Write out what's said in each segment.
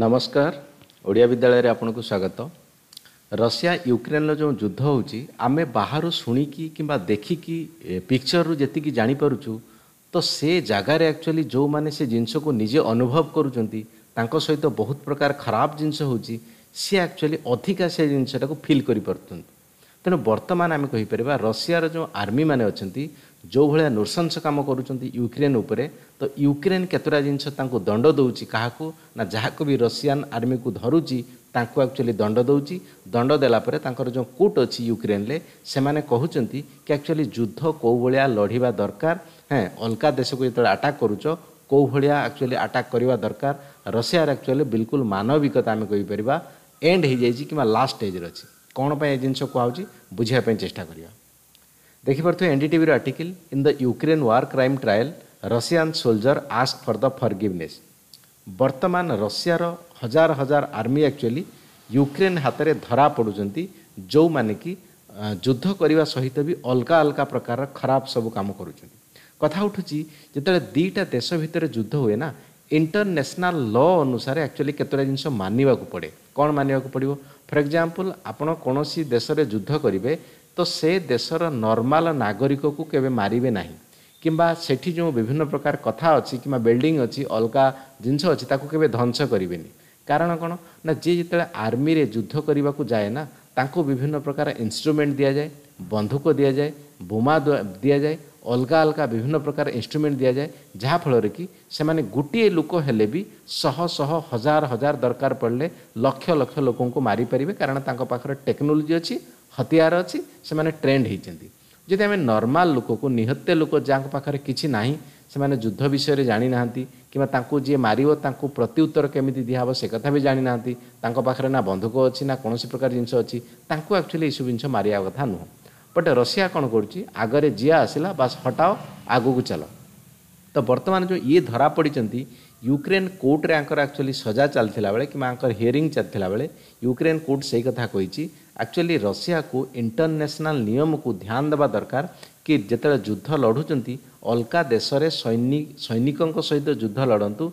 ନମସ୍କାର ଓଡ଼ିଆ ବିଦ୍ୟାଳୟରେ ଆପଣଙ୍କୁ ସ୍ୱାଗତ ରଷିଆ ୟୁକ୍ରେନର ଯେଉଁ ଯୁଦ୍ଧ ହେଉଛି ଆମେ ବାହାରୁ ଶୁଣିକି କିମ୍ବା ଦେଖିକି ପିକ୍ଚରରୁ ଯେତିକି ଜାଣିପାରୁଛୁ ତ ସେ ଜାଗାରେ ଆକ୍ଚୁଆଲି ଯେଉଁମାନେ ସେ ଜିନିଷକୁ ନିଜେ ଅନୁଭବ କରୁଛନ୍ତି ତାଙ୍କ ସହିତ ବହୁତ ପ୍ରକାର ଖରାପ ଜିନିଷ ହେଉଛି ସିଏ ଆକ୍ଚୁଆଲି ଅଧିକା ସେ ଜିନିଷଟାକୁ ଫିଲ୍ କରିପାରୁଛନ୍ତି ତେଣୁ ବର୍ତ୍ତମାନ ଆମେ କହିପାରିବା ରଷିଆର ଯେଉଁ ଆର୍ମିମାନେ ଅଛନ୍ତି ଯେଉଁଭଳିଆ ନୃଶଂସ କାମ କରୁଛନ୍ତି ୟୁକ୍ରେନ୍ ଉପରେ ତ ୟୁକ୍ରେନ୍ କେତେଟା ଜିନିଷ ତାଙ୍କୁ ଦଣ୍ଡ ଦେଉଛି କାହାକୁ ନା ଯାହାକୁ ବି ରଷିଆନ୍ ଆର୍ମିକୁ ଧରୁଛି ତାଙ୍କୁ ଆକ୍ଚୁଆଲି ଦଣ୍ଡ ଦେଉଛି ଦଣ୍ଡ ଦେଲା ପରେ ତାଙ୍କର ଯେଉଁ କୁଟ୍ ଅଛି ୟୁକ୍ରେନ୍ରେ ସେମାନେ କହୁଛନ୍ତି କି ଆକ୍ଚୁଆଲି ଯୁଦ୍ଧ କେଉଁଭଳିଆ ଲଢ଼ିବା ଦରକାର ହଁ ଅଲଗା ଦେଶକୁ ଯେତେବେଳେ ଆଟାକ୍ କରୁଛ କେଉଁଭଳିଆ ଆକ୍ଚୁଆଲି ଆଟାକ୍ କରିବା ଦରକାର ରଷିଆରେ ଆକ୍ଚୁଆଲି ବିଲକୁଲ ମାନବିକତା ଆମେ କହିପାରିବା ଏଣ୍ଡ ହୋଇଯାଇଛି କିମ୍ବା ଲାଷ୍ଟ ଷ୍ଟେଜ୍ରେ ଅଛି କ'ଣ ପାଇଁ ଏ ଜିନିଷ କୁହାହେଉଛି ବୁଝିବା ପାଇଁ ଚେଷ୍ଟା କରିବା ଦେଖିପାରୁଥିବେ ଏନ୍ଡିଟିଭିର article in the Ukraine war crime trial Russian soldier ask for the forgiveness ବର୍ତ୍ତମାନ ରଷିଆର ହଜାର ହଜାର ଆର୍ମି ଆକ୍ଚୁଆଲି ୟୁକ୍ରେନ୍ ହାତରେ ଧରା ପଡ଼ୁଛନ୍ତି ଯେଉଁମାନେ କି ଯୁଦ୍ଧ କରିବା ସହିତ ବି ଅଲଗା ଅଲଗା ପ୍ରକାରର ଖରାପ ସବୁ କାମ କରୁଛନ୍ତି କଥା ଉଠୁଛି ଯେତେବେଳେ ଦୁଇଟା ଦେଶ ଭିତରେ ଯୁଦ୍ଧ ହୁଏ ନା ଇଣ୍ଟରନ୍ୟାସନାଲ୍ ଲ ଅନୁସାରେ ଆକ୍ଚୁଆଲି କେତେଟା ଜିନିଷ ମାନିବାକୁ ପଡ଼େ କ'ଣ ମାନିବାକୁ ପଡ଼ିବ ଫର ଏକ୍ଜାମ୍ପଲ୍ ଆପଣ କୌଣସି ଦେଶରେ ଯୁଦ୍ଧ କରିବେ ତ ସେ ଦେଶର ନର୍ମାଲ ନାଗରିକକୁ କେବେ ମାରିବେ ନାହିଁ କିମ୍ବା ସେଠି ଯେଉଁ ବିଭିନ୍ନ ପ୍ରକାର କଥା ଅଛି କିମ୍ବା ବିଲ୍ଡିଂ ଅଛି ଅଲଗା ଜିନିଷ ଅଛି ତାକୁ କେବେ ଧ୍ୱଂସ କରିବେନି କାରଣ କ'ଣ ନା ଯିଏ ଯେତେବେଳେ ଆର୍ମିରେ ଯୁଦ୍ଧ କରିବାକୁ ଯାଏ ନା ତାଙ୍କୁ ବିଭିନ୍ନ ପ୍ରକାର ଇନ୍ଷ୍ଟ୍ରୁମେଣ୍ଟ ଦିଆଯାଏ ବନ୍ଧୁକ ଦିଆଯାଏ ବୋମା ଦିଆଯାଏ ଅଲଗା ଅଲଗା ବିଭିନ୍ନ ପ୍ରକାର ଇନ୍ଷ୍ଟ୍ରୁମେଣ୍ଟ ଦିଆଯାଏ ଯାହାଫଳରେ କି ସେମାନେ ଗୋଟିଏ ଲୋକ ହେଲେ ବି ଶହ ଶହ ହଜାର ହଜାର ଦରକାର ପଡ଼ିଲେ ଲକ୍ଷ ଲକ୍ଷ ଲୋକଙ୍କୁ ମାରିପାରିବେ କାରଣ ତାଙ୍କ ପାଖରେ ଟେକ୍ନୋଲୋଜି ଅଛି ହତିଆର ଅଛି ସେମାନେ ଟ୍ରେଣ୍ଡ ହେଇଛନ୍ତି ଯଦି ଆମେ ନର୍ମାଲ ଲୋକକୁ ନିହତ୍ୟ ଲୋକ ଯାହାଙ୍କ ପାଖରେ କିଛି ନାହିଁ ସେମାନେ ଯୁଦ୍ଧ ବିଷୟରେ ଜାଣିନାହାନ୍ତି କିମ୍ବା ତାଙ୍କୁ ଯିଏ ମାରିବ ତାଙ୍କୁ ପ୍ରତ୍ୟୁତ୍ତର କେମିତି ଦିଆହେବ ସେ କଥା ବି ଜାଣିନାହାନ୍ତି ତାଙ୍କ ପାଖରେ ନା ବନ୍ଧୁକ ଅଛି ନା କୌଣସି ପ୍ରକାର ଜିନିଷ ଅଛି ତାଙ୍କୁ ଆକ୍ଚୁଆଲି ଏସବୁ ଜିନିଷ ମାରିବା କଥା ନୁହଁ ବଟ୍ ରଷିଆ କ'ଣ କରୁଛି ଆଗରେ ଯିଏ ଆସିଲା ବାସ୍ ହଟାଅ ଆଗକୁ ଚାଲ ତ ବର୍ତ୍ତମାନ ଯେଉଁ ଇଏ ଧରା ପଡ଼ିଛନ୍ତି ୟୁକ୍ରେନ୍ କୋର୍ଟରେ ଆଙ୍କର ଆକ୍ଚୁଆଲି ସଜା ଚାଲିଥିଲା ବେଳେ କିମ୍ବା ଆଙ୍କର ହିୟରିଂ ଚାଲିଥିଲା ବେଳେ ୟୁକ୍ରେନ୍ କୋର୍ଟ ସେଇ କଥା କହିଛି ଆକ୍ଚୁଆଲି ରଷିଆକୁ ଇଣ୍ଟରନ୍ୟାସନାଲ୍ ନିୟମକୁ ଧ୍ୟାନ ଦେବା ଦରକାର କି ଯେତେବେଳେ ଯୁଦ୍ଧ ଲଢ଼ୁଛନ୍ତି ଅଲଗା ଦେଶରେ ସୈନିକ ସୈନିକଙ୍କ ସହିତ ଯୁଦ୍ଧ ଲଢ଼ନ୍ତୁ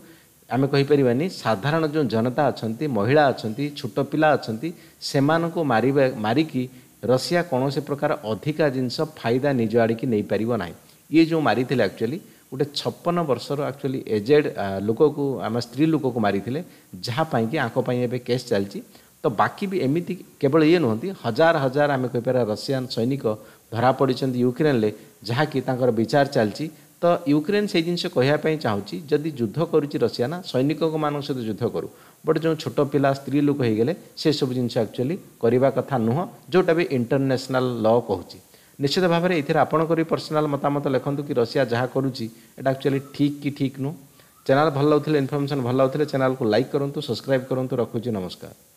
ଆମେ କହିପାରିବାନି ସାଧାରଣ ଯେଉଁ ଜନତା ଅଛନ୍ତି ମହିଳା ଅଛନ୍ତି ଛୋଟ ପିଲା ଅଛନ୍ତି ସେମାନଙ୍କୁ ମାରିବା ମାରିକି ରଷିଆ କୌଣସି ପ୍ରକାର ଅଧିକା ଜିନିଷ ଫାଇଦା ନିଜ ଆଡ଼ିକି ନେଇପାରିବ ନାହିଁ ଇଏ ଯେଉଁ ମାରିଥିଲେ ଆକ୍ଚୁଆଲି ଗୋଟେ ଛପନ ବର୍ଷର ଆକ୍ଚୁଆଲି ଏଜେଡ୍ ଲୋକକୁ ଆମେ ସ୍ତ୍ରୀ ଲୋକକୁ ମାରିଥିଲେ ଯାହାପାଇଁକି ଆଙ୍କ ପାଇଁ ଏବେ କେସ୍ ଚାଲିଛି ତ ବାକି ବି ଏମିତି କେବଳ ଇଏ ନୁହନ୍ତି ହଜାର ହଜାର ଆମେ କହିପାରିବା ରଷିଆନ୍ ସୈନିକ ଧରା ପଡ଼ିଛନ୍ତି ୟୁକ୍ରେନ୍ରେ ଯାହାକି ତାଙ୍କର ବିଚାର ଚାଲିଛି ତ ୟୁକ୍ରେନ୍ ସେଇ ଜିନିଷ କହିବା ପାଇଁ ଚାହୁଁଛି ଯଦି ଯୁଦ୍ଧ କରୁଛି ରଷିଆ ନା ସୈନିକମାନଙ୍କ ସହିତ ଯୁଦ୍ଧ କରୁ ବଟ୍ ଯେଉଁ ଛୋଟ ପିଲା ସ୍ତ୍ରୀ ଲୋକ ହେଇଗଲେ ସେସବୁ ଜିନିଷ ଆକ୍ଚୁଆଲି କରିବା କଥା ନୁହଁ ଯେଉଁଟା ବି ଇଣ୍ଟରନ୍ୟାସନାଲ୍ ଲ କହୁଛି निश्चित भाव में ये आपंकर पर्सनाल मतामत लिखुद कि रशिया जहाँ करूँगी एक्चुअली ठीक कि ठीक नुह चेल भल लगे इनफर्मेसन भल लगे चैनल को लाइक करूँ सब्सक्राइब करूँ रखुच नमस्कार